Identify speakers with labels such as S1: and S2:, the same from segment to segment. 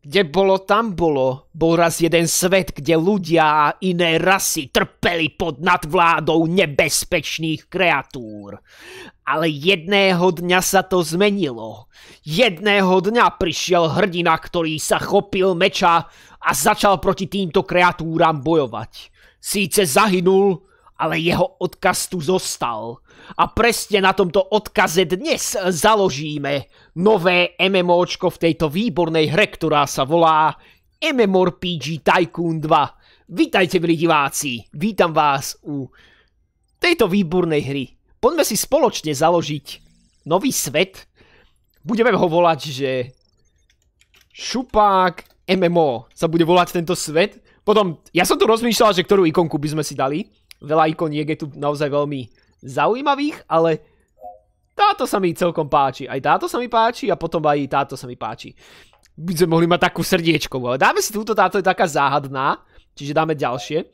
S1: Kde bolo, tam bolo. Bol raz jeden svet, kde ľudia a iné rasy trpeli pod nadvládou nebezpečných kreatúr. Ale jedného dňa sa to zmenilo. Jedného dňa prišiel hrdina, ktorý sa chopil meča a začal proti týmto kreatúram bojovať. Síce zahynul, ale jeho odkaz tu zostal. A presne na tomto odkaze dnes založíme nové MMOčko v tejto výbornej hre, ktorá sa volá MMORPG Tycoon 2. Vítajte, milí diváci, vítam vás u tejto výbornej hry. Poďme si spoločne založiť nový svet. Budeme ho volať, že šupák MMO sa bude volať tento svet. Potom, ja som tu rozmýšľal, že ktorú ikonku by sme si dali veľa ikoniek je tu naozaj veľmi zaujímavých, ale táto sa mi celkom páči. Aj táto sa mi páči a potom aj táto sa mi páči. By sme mohli mať takú srdiečkovú, ale dáme si túto, táto je taká záhadná, čiže dáme ďalšie.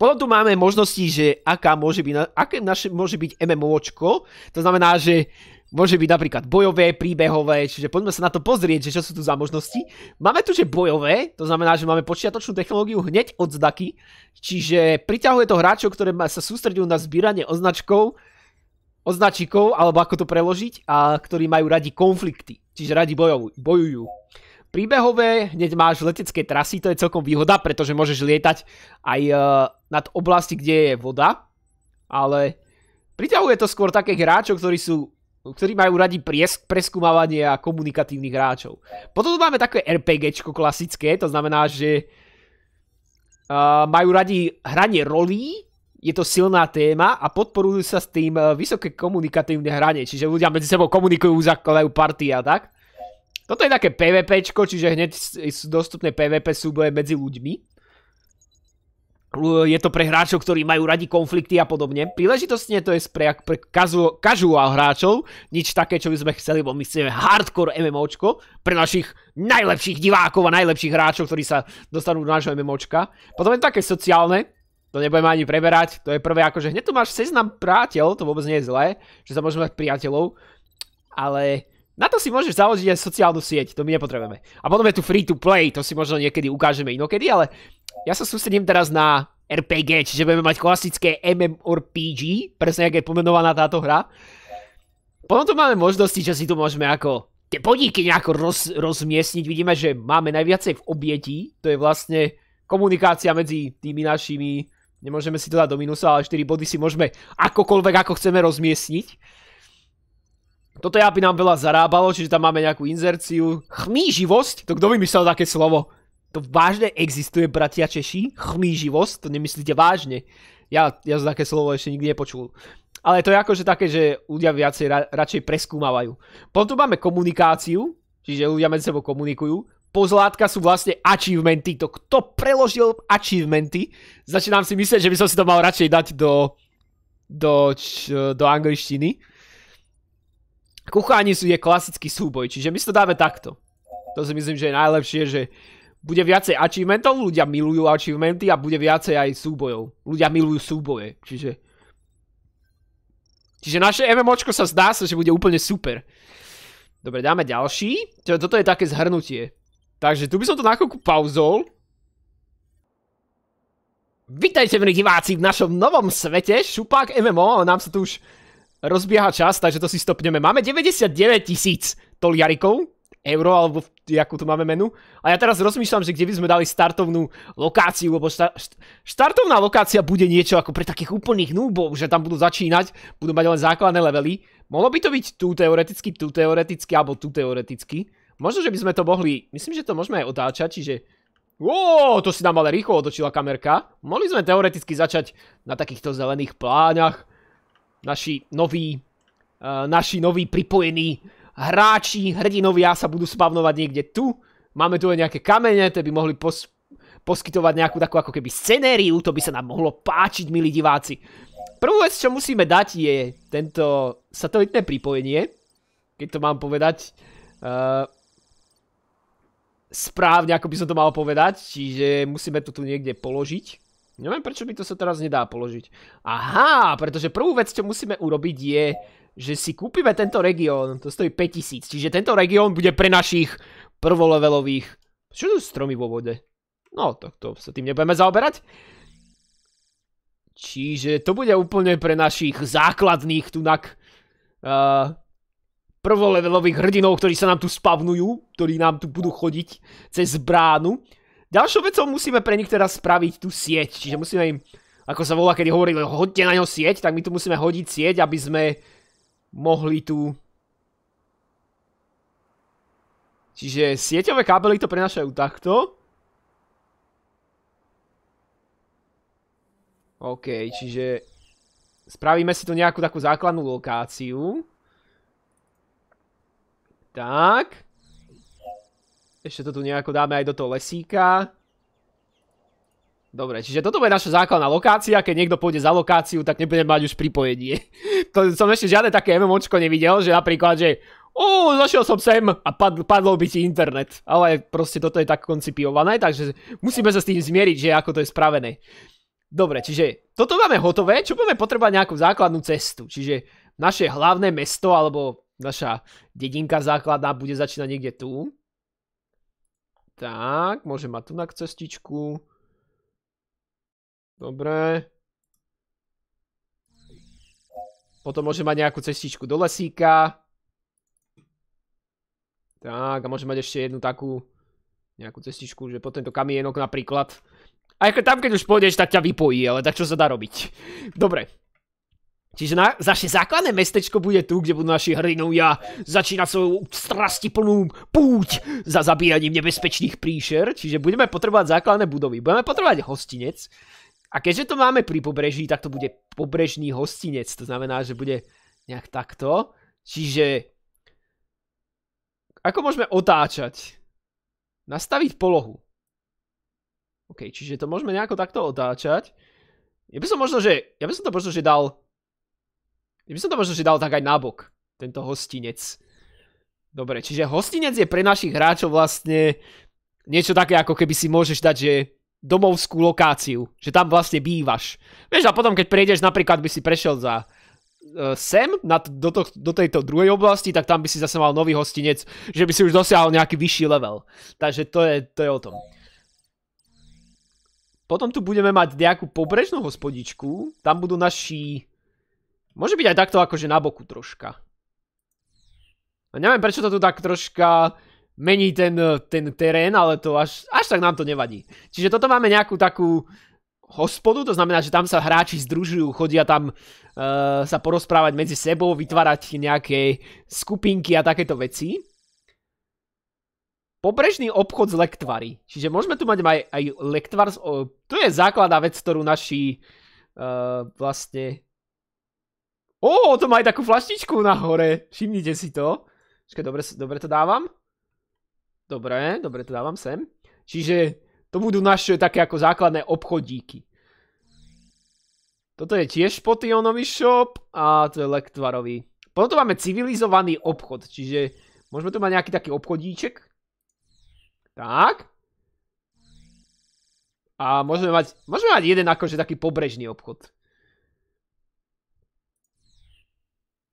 S1: Potom tu máme možnosti, že aká môže byť, aké naše môže byť MMOčko, to znamená, že Môže byť napríklad bojové, príbehové, čiže poďme sa na to pozrieť, že čo sú tu za možnosti. Máme tu, že bojové, to znamená, že máme počiatočnú technológiu hneď od zdaky, čiže priťahuje to hráčov, ktoré sa sústredujú na zbieranie označkov, označikov, alebo ako to preložiť, a ktorí majú radi konflikty, čiže radi bojujú. príbehové, hneď máš letecké trasy, to je celkom výhoda, pretože môžeš lietať aj e, nad oblasti, kde je voda, ale priťahuje to skôr takých hráčov, ktorí sú ktorí majú radi priesk, preskúmavanie a komunikatívnych hráčov. Potom tu máme také RPGčko klasické, to znamená, že uh, majú radi hranie rolí, je to silná téma a podporujú sa s tým e, vysoké komunikatívne hranie, čiže ľudia medzi sebou komunikujú, zakladajú party a tak. Toto je také PvPčko, čiže hneď sú dostupné PvP súboje medzi ľuďmi je to pre hráčov, ktorí majú radi konflikty a podobne. Príležitostne to je pre, pre casual, casual hráčov, nič také, čo by sme chceli, bo my chceme hardcore MMOčko pre našich najlepších divákov a najlepších hráčov, ktorí sa dostanú do nášho MMOčka. Potom je to také sociálne, to nebudeme ani preberať, to je prvé akože hneď tu máš seznam priateľ, to vôbec nie je zlé, že sa môžeme mať priateľov, ale na to si môžeš založiť aj sociálnu sieť, to my nepotrebujeme. A potom je tu free to play, to si možno niekedy ukážeme inokedy, ale ja sa sústredím teraz na RPG, čiže budeme mať klasické MMORPG, presne jak je pomenovaná táto hra. Potom tu máme možnosti, že si tu môžeme ako tie podniky nejako roz, rozmiestniť. Vidíme, že máme najviacej v obietí, to je vlastne komunikácia medzi tými našimi, nemôžeme si to dať do minusa, ale 4 body si môžeme akokoľvek ako chceme rozmiestniť. Toto je, aby nám veľa zarábalo, čiže tam máme nejakú inzerciu. Chmíživosť? To kto vymyslel také slovo? To vážne existuje, bratia Češi? Chlíživosť? To nemyslíte vážne? Ja, ja som také slovo ešte nikdy nepočul. Ale to je akože také, že ľudia viacej ra, radšej preskúmavajú. Potom tu máme komunikáciu, čiže ľudia medzi sebou komunikujú. Pozlátka sú vlastne achievementy. To kto preložil achievementy? Začínam si myslieť, že by som si to mal radšej dať do, do, č, do angličtiny. Kucháni sú je klasický súboj, čiže my si to dáme takto. To si myslím, že je najlepšie, že bude viacej achievementov, ľudia milujú achievementy a bude viacej aj súbojov. Ľudia milujú súboje, čiže... Čiže naše MMOčko sa zdá sa, že bude úplne super. Dobre, dáme ďalší. toto je také zhrnutie. Takže tu by som to na chvíľku pauzol. Vítajte, milí diváci, v našom novom svete. Šupák MMO, nám sa tu už rozbieha čas, takže to si stopneme. Máme 99 tisíc toliarikov, euro, alebo jakú tu máme menu. A ja teraz rozmýšľam, že kde by sme dali startovnú lokáciu, lebo šta, št, štartovná lokácia bude niečo ako pre takých úplných núbov, že tam budú začínať, budú mať len základné levely. Mohlo by to byť tu teoreticky, tu teoreticky, alebo tu teoreticky. Možno, že by sme to mohli, myslím, že to môžeme aj otáčať, čiže... Ó, to si nám ale rýchlo otočila kamerka. Mohli sme teoreticky začať na takýchto zelených pláňach. Naši noví, uh, naši noví pripojení hráči, hrdinovia sa budú spavnovať niekde tu. Máme tu aj nejaké kamene, tie by mohli pos poskytovať nejakú takú ako keby scenériu, to by sa nám mohlo páčiť, milí diváci. Prvú vec, čo musíme dať je tento satelitné pripojenie, keď to mám povedať uh, správne, ako by som to mal povedať, čiže musíme to tu niekde položiť. Neviem, prečo by to sa teraz nedá položiť. Aha, pretože prvú vec, čo musíme urobiť je že si kúpime tento región, to stojí 5000, čiže tento región bude pre našich prvolevelových... Čo sú stromy vo vode? No, tak to sa tým nebudeme zaoberať. Čiže to bude úplne pre našich základných tunak uh, prvolevelových hrdinov, ktorí sa nám tu spavnujú, ktorí nám tu budú chodiť cez bránu. Ďalšou vecou musíme pre nich teraz spraviť tú sieť, čiže musíme im, ako sa volá, kedy hovorili, hodte na ňo sieť, tak my tu musíme hodiť sieť, aby sme mohli tu... Čiže sieťové kábely to prenašajú takto. OK, čiže spravíme si tu nejakú takú základnú lokáciu. Tak. Ešte to tu nejako dáme aj do toho lesíka. Dobre, čiže toto bude naša základná lokácia, keď niekto pôjde za lokáciu, tak nebude mať už pripojenie. to som ešte žiadne také MMOčko nevidel, že napríklad, že o, zašiel som sem a padl, padlo by ti internet. Ale proste toto je tak koncipiované, takže musíme sa s tým zmieriť, že ako to je spravené. Dobre, čiže toto máme hotové, čo budeme potrebať nejakú základnú cestu. Čiže naše hlavné mesto, alebo naša dedinka základná bude začínať niekde tu. Tak, môžem mať tu na cestičku. Dobre. Potom môžem mať nejakú cestičku do lesíka. Tak, a môžem mať ešte jednu takú nejakú cestičku, že po tento kamienok napríklad. A ako tam, keď už pôjdeš, tak ťa vypojí, ale tak čo sa dá robiť? Dobre. Čiže naše základné mestečko bude tu, kde budú naši hrdinovia začínať svoju strasti plnú púť za zabíjaním nebezpečných príšer. Čiže budeme potrebovať základné budovy. Budeme potrebovať hostinec. A keďže to máme pri pobreží, tak to bude pobrežný hostinec. To znamená, že bude nejak takto. Čiže ako môžeme otáčať? Nastaviť polohu. OK, čiže to môžeme nejako takto otáčať. Ja by som možno, že, ja by som to možno, že dal, ja by som to možno, že dal tak aj nabok, tento hostinec. Dobre, čiže hostinec je pre našich hráčov vlastne niečo také, ako keby si môžeš dať, že domovskú lokáciu, že tam vlastne bývaš. Vieš, a potom keď prejdeš, napríklad by si prešiel za e, sem, na do, to, do tejto druhej oblasti, tak tam by si zase mal nový hostinec, že by si už dosiahol nejaký vyšší level. Takže to je, to je o tom. Potom tu budeme mať nejakú pobrežnú hospodičku, tam budú naši... Môže byť aj takto akože na boku troška. A neviem, prečo to tu tak troška mení ten, eh, ten terén, ale to až, až tak nám to nevadí. Čiže toto máme nejakú takú hospodu, to znamená, že tam sa hráči združujú, chodia tam uh, sa porozprávať medzi sebou, vytvárať nejaké skupinky a takéto veci. Pobrežný obchod z lektvary. Čiže môžeme tu mať aj, aj lektvar. Z, to je základná vec, ktorú naši uh, vlastne... Ó, to má aj takú flaštičku na hore. Všimnite si to. dobre, dobre to dávam. Dobre, dobre, to dávam sem. Čiže to budú naše také ako základné obchodíky. Toto je tiež potionový shop a to je lektvarový. Potom tu máme civilizovaný obchod, čiže môžeme tu mať nejaký taký obchodíček. Tak. A môžeme mať, môžeme mať jeden akože taký pobrežný obchod.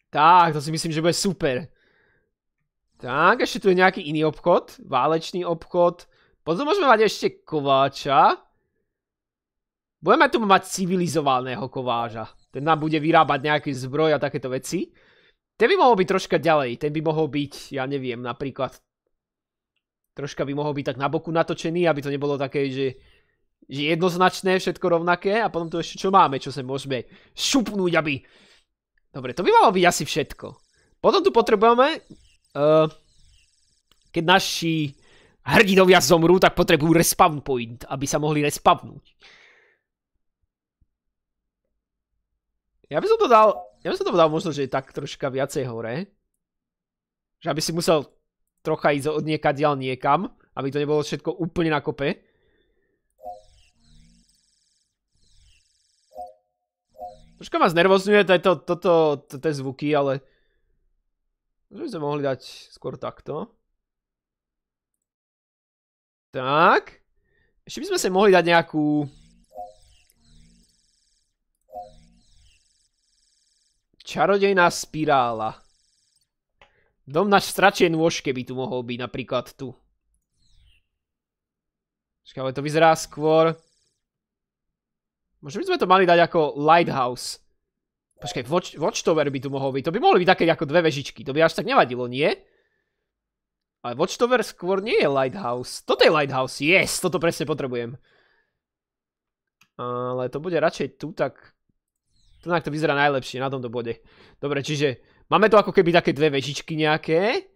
S1: Tak, to si myslím, že bude super. Tak, ešte tu je nejaký iný obchod. Válečný obchod. Potom môžeme mať ešte kováča. Budeme tu mať civilizovaného kováža. Ten nám bude vyrábať nejaký zbroj a takéto veci. Ten by mohol byť troška ďalej. Ten by mohol byť, ja neviem, napríklad troška by mohol byť tak na boku natočený, aby to nebolo také, že, že jednoznačné, všetko rovnaké. A potom tu ešte čo máme, čo sa môžeme šupnúť, aby... Dobre, to by malo byť asi všetko. Potom tu potrebujeme Eh, keď naši hrdinovia zomrú, tak potrebujú respawn point, aby sa mohli respawnúť. Ja by som to dal, ja by som to dal možno, že je tak troška viacej hore. Že aby si musel trocha ísť od nieka ďal niekam, aby to nebolo všetko úplne na kope. Troška ma znervozňuje tieto, toto, tieto zvuky, ale... Že by sme mohli dať skôr takto. Tak. Ešte by sme sa mohli dať nejakú... Čarodejná spirála. Dom na stračie nôžke by tu mohol byť napríklad tu. ale to vyzerá skôr... Možno by sme to mali dať ako lighthouse. Počkaj, watch, Watchtower by tu mohol byť. To by mohli byť také ako dve vežičky. To by až tak nevadilo, nie? Ale Watchtower skôr nie je Lighthouse. Toto je Lighthouse. Yes, toto presne potrebujem. Ale to bude radšej tu tak... Tu to vyzerá najlepšie na tomto bode. Dobre, čiže máme tu ako keby také dve vežičky nejaké.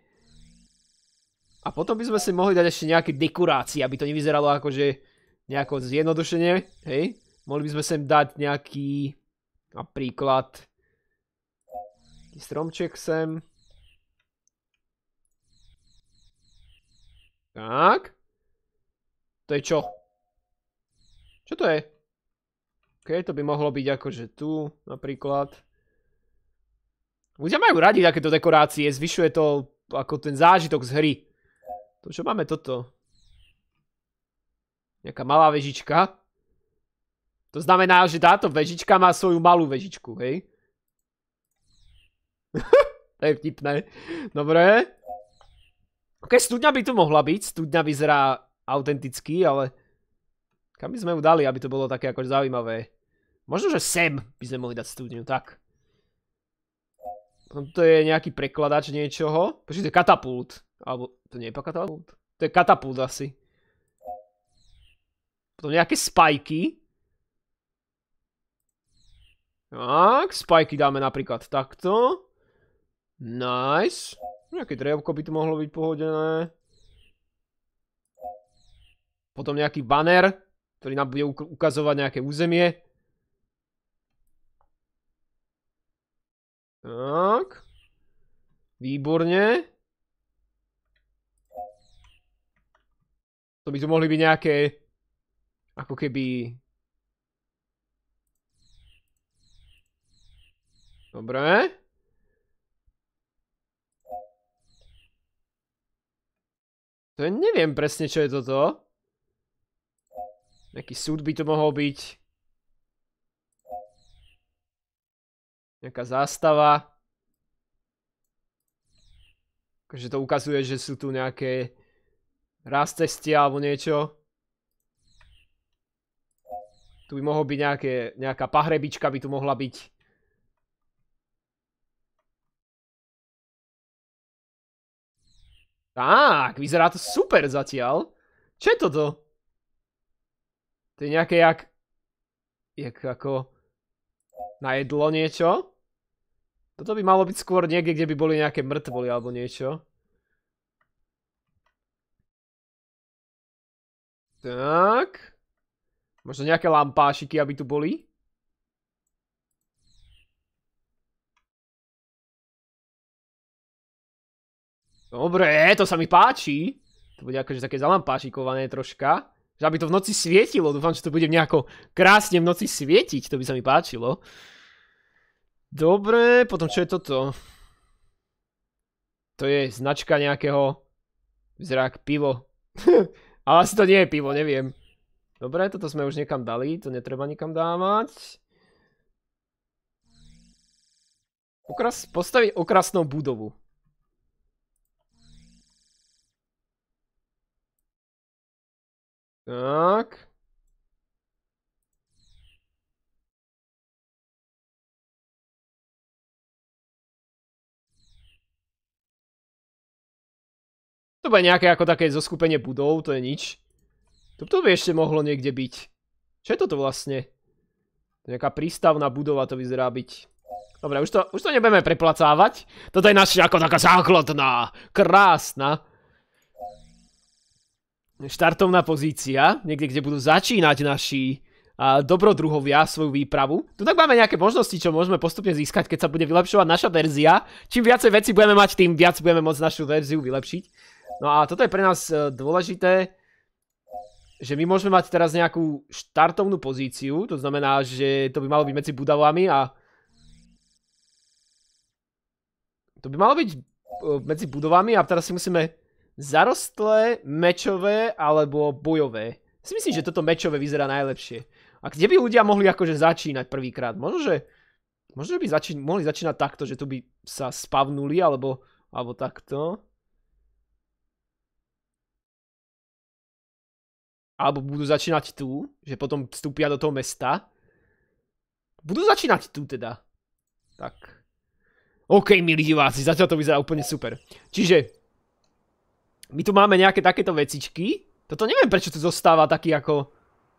S1: A potom by sme si mohli dať ešte nejaké dekorácie, aby to nevyzeralo akože nejako zjednodušenie. Hej? Mohli by sme sem dať nejaký Napríklad stromček sem. Tak. To je čo? Čo to je? OK, to by mohlo byť akože tu napríklad. Ľudia majú radi takéto dekorácie, zvyšuje to ako ten zážitok z hry. To čo máme toto? Nejaká malá vežička. To znamená, že táto vežička má svoju malú vežičku, hej? to je vtipné. Dobre. Ok, studňa by tu mohla byť. Studňa vyzerá autenticky, ale... Kam by sme ju dali, aby to bolo také akože zaujímavé? Možno, že sem by sme mohli dať studňu, tak. No, to je nejaký prekladač niečoho. je katapult. Alebo, to nie je katapult? To je katapult asi. Potom nejaké spajky. Tak, spajky dáme napríklad takto. Nice. Nejaké drevko by tu mohlo byť pohodené. Potom nejaký banner, ktorý nám bude ukazovať nejaké územie. Tak. Výborne. To by tu mohli byť nejaké ako keby Dobre. To ja neviem presne, čo je toto. Nejaký súd by to mohol byť. Nejaká zástava. Takže to ukazuje, že sú tu nejaké rast cestia alebo niečo. Tu by mohol byť nejaké, nejaká pahrebička by tu mohla byť. Tak, vyzerá to super zatiaľ. Čo je toto? To je nejaké jak... Jak ako... Na jedlo niečo? Toto by malo byť skôr niekde, kde by boli nejaké mŕtvoly alebo niečo. Tak. Možno nejaké lampášiky, aby tu boli. Dobre, to sa mi páči. To bude akože také zalampášikované troška. Že aby to v noci svietilo. Dúfam, že to bude nejako krásne v noci svietiť. To by sa mi páčilo. Dobre, potom čo je toto? To je značka nejakého... Zrak, pivo. Ale asi to nie je pivo, neviem. Dobre, toto sme už niekam dali, to netreba nikam dávať. Okras, postaviť okrasnú budovu. Tak. To bude nejaké ako také zoskupenie budov, to je nič. To, by ešte mohlo niekde byť. Čo je toto vlastne? To je nejaká prístavná budova to vyzerá byť. Dobre, už to, už to nebudeme preplacávať. Toto je naša ako taká základná, krásna štartovná pozícia, niekde, kde budú začínať naši a dobrodruhovia svoju výpravu. Tu tak máme nejaké možnosti, čo môžeme postupne získať, keď sa bude vylepšovať naša verzia. Čím viacej veci budeme mať, tým viac budeme môcť našu verziu vylepšiť. No a toto je pre nás e, dôležité, že my môžeme mať teraz nejakú štartovnú pozíciu, to znamená, že to by malo byť medzi budavami a to by malo byť e, medzi budovami a teraz si musíme zarostlé, mečové alebo bojové. Si myslím, že toto mečové vyzerá najlepšie. A kde by ľudia mohli akože začínať prvýkrát? Možno, že, možno, že by zači- mohli začínať takto, že tu by sa spavnuli alebo, alebo takto. Alebo budú začínať tu, že potom vstúpia do toho mesta. Budú začínať tu teda. Tak. OK, milí diváci, zatiaľ to vyzerá úplne super. Čiže my tu máme nejaké takéto vecičky. Toto neviem, prečo tu zostáva taký ako...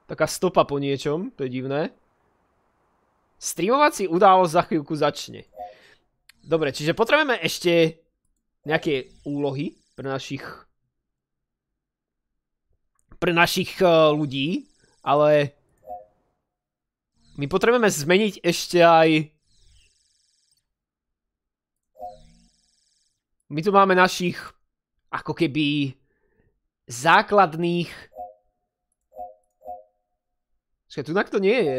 S1: Taká stopa po niečom, to je divné. Streamovací udalosť za chvíľku začne. Dobre, čiže potrebujeme ešte nejaké úlohy pre našich pre našich eh, ľudí, ale my potrebujeme zmeniť ešte aj my tu máme našich ako keby základných... Čiže tunak to nie je.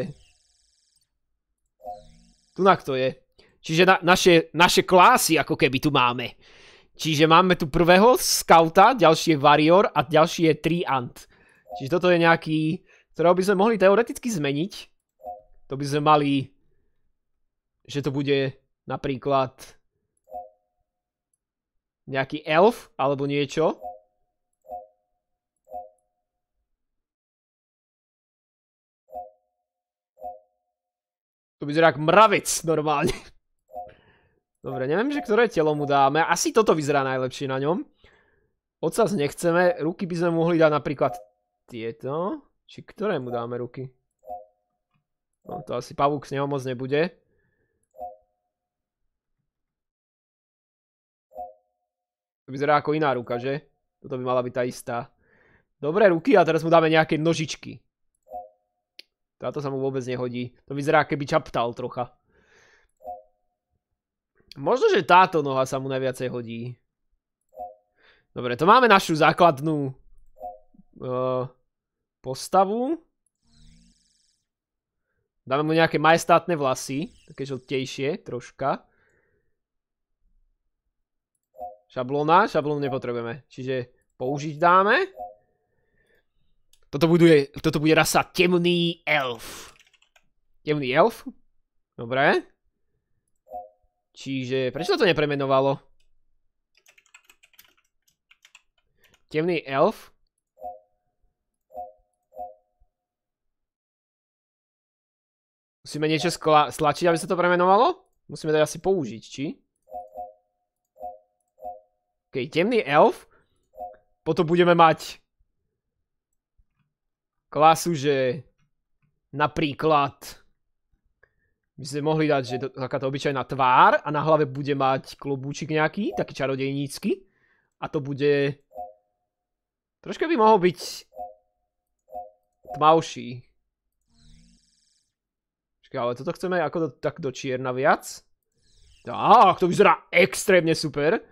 S1: Tunak to je. Čiže na, naše, naše klásy ako keby tu máme. Čiže máme tu prvého skauta, ďalší je Warrior a ďalší je Triant. Čiže toto je nejaký, ktorého by sme mohli teoreticky zmeniť. To by sme mali, že to bude napríklad nejaký elf alebo niečo. To vyzerá ako mravec normálne. Dobre, neviem, že ktoré telo mu dáme. Asi toto vyzerá najlepšie na ňom. Ocas nechceme. Ruky by sme mohli dať napríklad tieto. Či ktoré mu dáme ruky? No to asi pavúk s neho moc nebude. To vyzerá ako iná ruka, že? Toto by mala byť tá istá. Dobré ruky a teraz mu dáme nejaké nožičky. Táto sa mu vôbec nehodí. To vyzerá, keby čaptal trocha. Možno, že táto noha sa mu najviacej hodí. Dobre, to máme našu základnú e, postavu. Dáme mu nejaké majestátne vlasy, také žltejšie troška. Šablóna, šablónu nepotrebujeme. Čiže použiť dáme. Toto bude, toto bude rasa temný elf. Temný elf? Dobre. Čiže, prečo to nepremenovalo? Temný elf? Musíme niečo stlačiť, aby sa to premenovalo? Musíme to asi použiť, či? Okay, temný elf. Potom budeme mať klasu, že napríklad by sme mohli dať, že to, takáto obyčajná tvár a na hlave bude mať klobúčik nejaký, taký čarodejnícky. A to bude... Troška by mohol byť tmavší. Počkaj, ale toto chceme ako do, tak do čierna viac. Tak, to vyzerá extrémne super.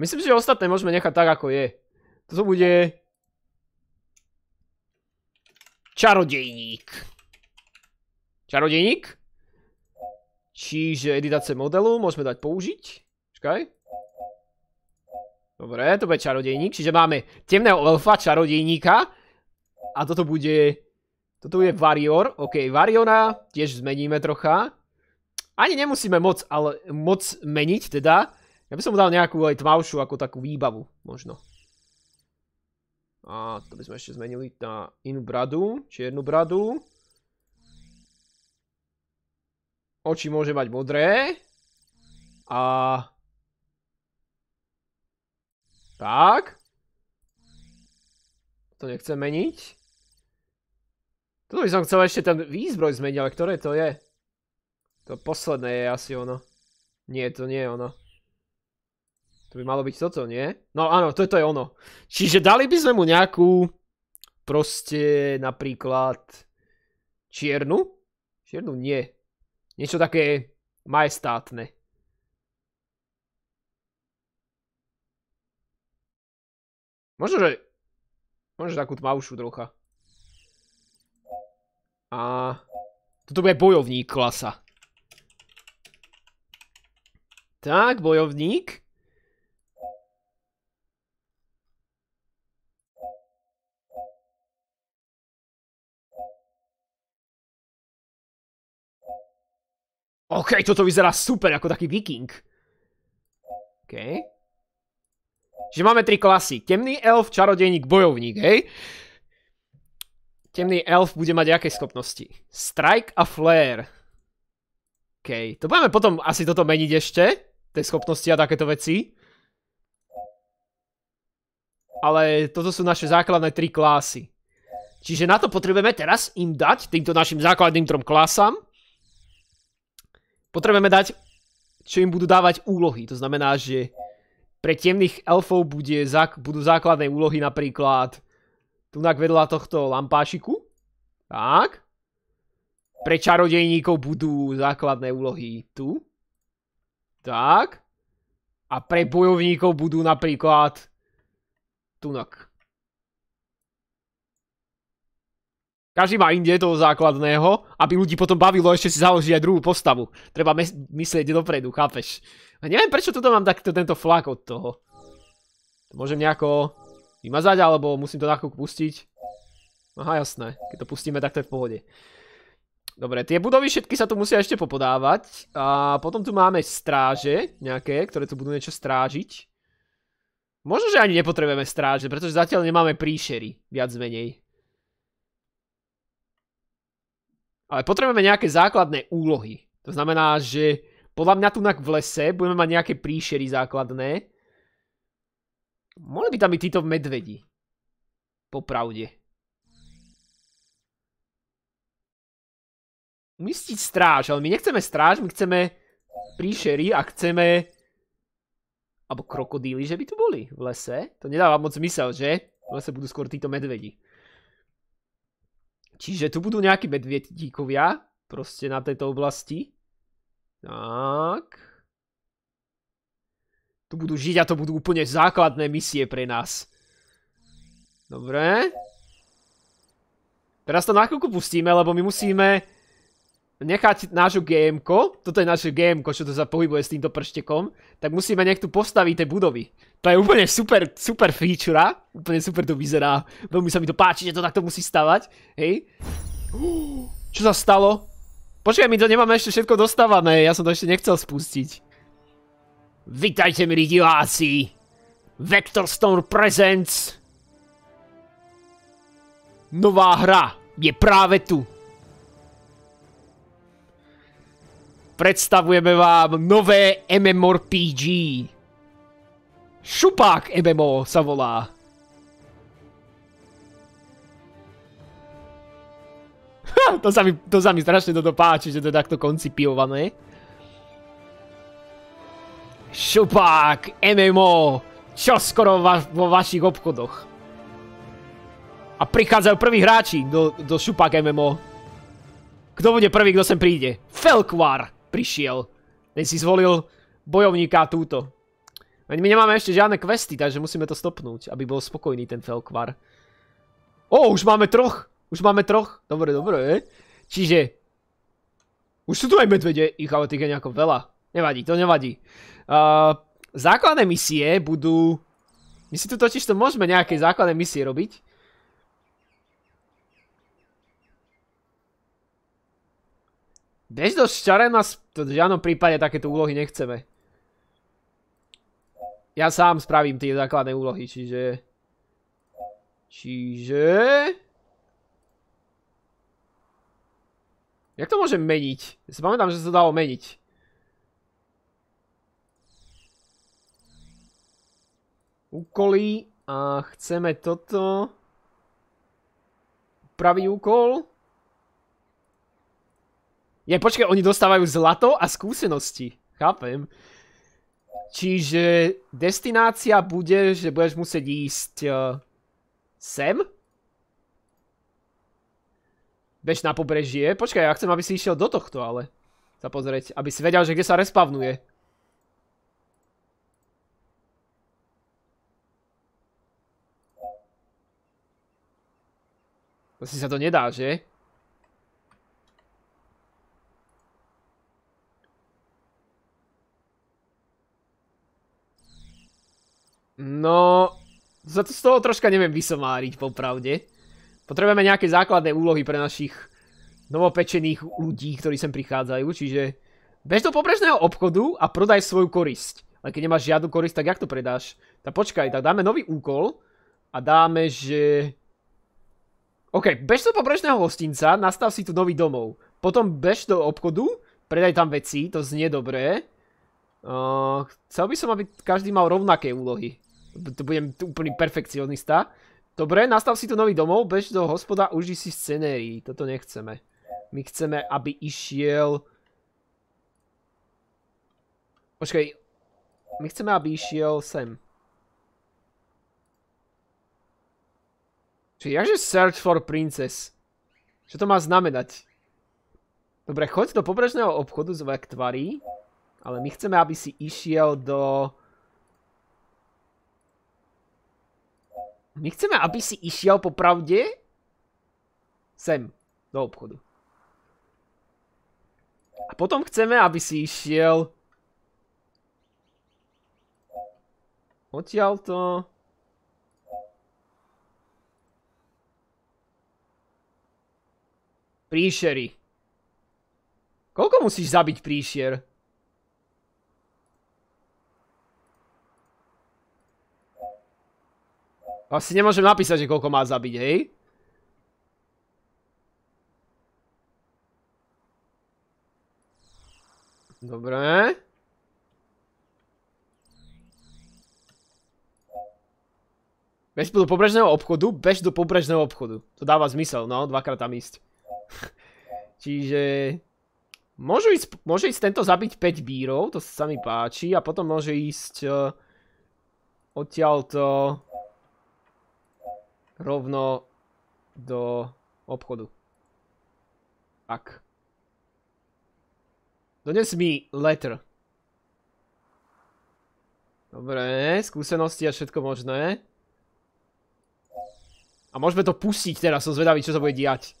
S1: Myslím si, že ostatné môžeme nechať tak, ako je. Toto bude... Čarodejník. Čarodejník? Čiže editace modelu môžeme dať použiť. Čakaj. Dobre, to bude čarodejník. Čiže máme temného elfa, čarodejníka. A toto bude... Toto je Varior. OK, Variona tiež zmeníme trocha. Ani nemusíme moc, ale moc meniť teda. Ja by som mu dal nejakú aj tmavšiu ako takú výbavu, možno. A to by sme ešte zmenili na inú bradu, čiernu bradu. Oči môže mať modré. A... Tak. To nechcem meniť. Toto by som chcel ešte ten výzbroj zmeniť, ale ktoré to je? To posledné je asi ono. Nie, to nie je ono. To by malo byť toto, nie? No áno, toto je ono. Čiže dali by sme mu nejakú proste napríklad čiernu? Čiernu nie. Niečo také majestátne. Možno, že... Možno, že takú tmavšiu trocha. A... Toto bude bojovník klasa. Tak, bojovník. OK, toto vyzerá super, ako taký viking. OK. Že máme tri klasy. Temný elf, čarodejník, bojovník, hej? Temný elf bude mať aké schopnosti? Strike a flare. OK, to budeme potom asi toto meniť ešte. Tej schopnosti a takéto veci. Ale toto sú naše základné tri klasy. Čiže na to potrebujeme teraz im dať, týmto našim základným trom klasám, potrebujeme dať, čo im budú dávať úlohy. To znamená, že pre temných elfov bude, budú základné úlohy napríklad tunak vedľa tohto lampášiku. Tak. Pre čarodejníkov budú základné úlohy tu. Tak. A pre bojovníkov budú napríklad tunak. Každý má inde toho základného, aby ľudí potom bavilo ešte si založiť aj druhú postavu. Treba myslieť dopredu, chápeš? A neviem, prečo toto mám takto tento flak od toho. To môžem nejako vymazať, alebo musím to nejako pustiť. Aha, jasné. Keď to pustíme, tak to je v pohode. Dobre, tie budovy všetky sa tu musia ešte popodávať. A potom tu máme stráže nejaké, ktoré tu budú niečo strážiť. Možno, že ani nepotrebujeme stráže, pretože zatiaľ nemáme príšery, viac menej. Ale potrebujeme nejaké základné úlohy. To znamená, že podľa mňa tu v lese budeme mať nejaké príšery základné. Mohli by tam byť títo medvedi. Popravde. Umistiť stráž, ale my nechceme stráž, my chceme príšery a chceme... Alebo krokodíly, že by tu boli v lese. To nedáva moc zmysel, že? V lese budú skôr títo medvedi. Čiže tu budú nejakí medviedíkovia, proste na tejto oblasti. Tak. Tu budú žiť a to budú úplne základné misie pre nás. Dobre. Teraz to na chvíľku pustíme, lebo my musíme nechať nášho gm toto je naše gm čo to sa pohybuje s týmto prštekom, tak musíme nech tu postaviť tie budovy. To je úplne super, super feature, úplne super to vyzerá. Veľmi sa mi to páči, že to takto musí stavať, hej. Čo sa stalo? Počkaj, my to nemáme ešte všetko dostávané, ja som to ešte nechcel spustiť. Vítajte, milí diváci! Vector Storm Presents! Nová hra je práve tu! Predstavujeme vám nové MMORPG. Šupák MMO sa volá. Ha, to, sa mi, to sa mi strašne toto páči, že to je takto koncipiované. Šupák MMO. Čo skoro va vo vašich obchodoch. A prichádzajú prví hráči do, do Šupák MMO. Kto bude prvý, kto sem príde? Felkvar! prišiel. Ten si zvolil bojovníka túto. my nemáme ešte žiadne questy, takže musíme to stopnúť, aby bol spokojný ten Felkvar. O, už máme troch. Už máme troch. Dobre, dobre. Čiže... Už sú tu aj medvede, ich ale tých je nejako veľa. Nevadí, to nevadí. základné misie budú... My si tu totiž to môžeme nejaké základné misie robiť. Dež do šťare nás no v žiadnom prípade takéto úlohy nechceme. Ja sám spravím tie základné úlohy, čiže... Čiže... Jak to môžem meniť? Ja si pamätám, že sa to dalo meniť. Úkoly a chceme toto. Pravý úkol. Ja počkaj, oni dostávajú zlato a skúsenosti. Chápem. Čiže destinácia bude, že budeš musieť ísť uh, sem? Bež na pobrežie. Počkaj, ja chcem, aby si išiel do tohto, ale sa pozrieť, aby si vedel, že kde sa respavnuje. To si sa to nedá, že? No, za to z toho troška neviem vysomáriť popravde. Potrebujeme nejaké základné úlohy pre našich novopečených ľudí, ktorí sem prichádzajú, čiže bež do pobrežného obchodu a prodaj svoju korisť. Ale keď nemáš žiadnu korisť, tak jak to predáš? Tak počkaj, tak dáme nový úkol a dáme, že... OK, bež do pobrežného hostinca, nastav si tu nový domov. Potom bež do obchodu, predaj tam veci, to znie dobré. chcel by som, aby každý mal rovnaké úlohy to budem úplný perfekcionista. Dobre, nastav si tu nový domov, bež do hospoda, uži si scenérii. Toto nechceme. My chceme, aby išiel... Počkej. My chceme, aby išiel sem. Čiže jakže search for princess? Čo to má znamenať? Dobre, choď do pobrežného obchodu z tvary. tvarí, ale my chceme, aby si išiel do My chceme, aby si išiel po pravde sem, do obchodu. A potom chceme, aby si išiel odtiaľto. Príšery. Koľko musíš zabiť príšier? Asi nemôžem napísať, že koľko má zabiť, hej? Dobre. Bež do pobrežného obchodu, bež do pobrežného obchodu. To dáva zmysel, no, dvakrát tam ísť. Čiže... ísť, môže ísť tento zabiť 5 bírov, to sa mi páči, a potom môže ísť uh, odtiaľto rovno do obchodu. Tak. Dones mi letter. Dobre, skúsenosti a všetko možné. A môžeme to pustiť teraz, som zvedavý, čo sa bude diať.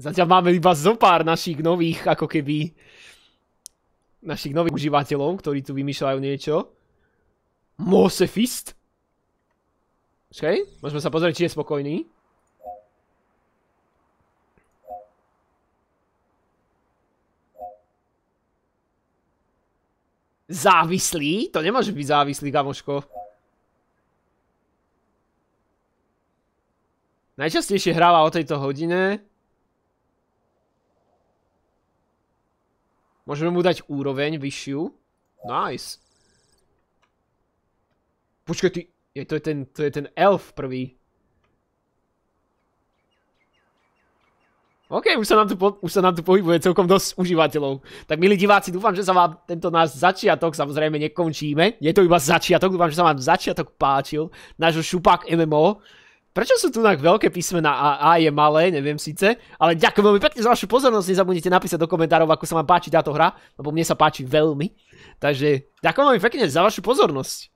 S1: Zatiaľ máme iba zo pár našich nových, ako keby... Našich nových užívateľov, ktorí tu vymýšľajú niečo. Mosefist? Počkaj, môžeme sa pozrieť, či je spokojný. Závislý? To nemôže byť závislý, kamoško. Najčastejšie hráva o tejto hodine. Môžeme mu dať úroveň vyššiu. Nice. Počkaj, ty... Je, to, je ten, to je ten elf prvý. OK, už sa, nám tu po, už sa nám tu pohybuje celkom dosť užívateľov. Tak milí diváci, dúfam, že sa vám tento náš začiatok, samozrejme nekončíme, je to iba začiatok, dúfam, že sa vám začiatok páčil, nášho šupák MMO. Prečo sú tu tak veľké písmena a A je malé, neviem síce, ale ďakujem veľmi pekne za vašu pozornosť, nezabudnite napísať do komentárov, ako sa vám páči táto hra, lebo mne sa páči veľmi. Takže ďakujem veľmi pekne za vašu pozornosť.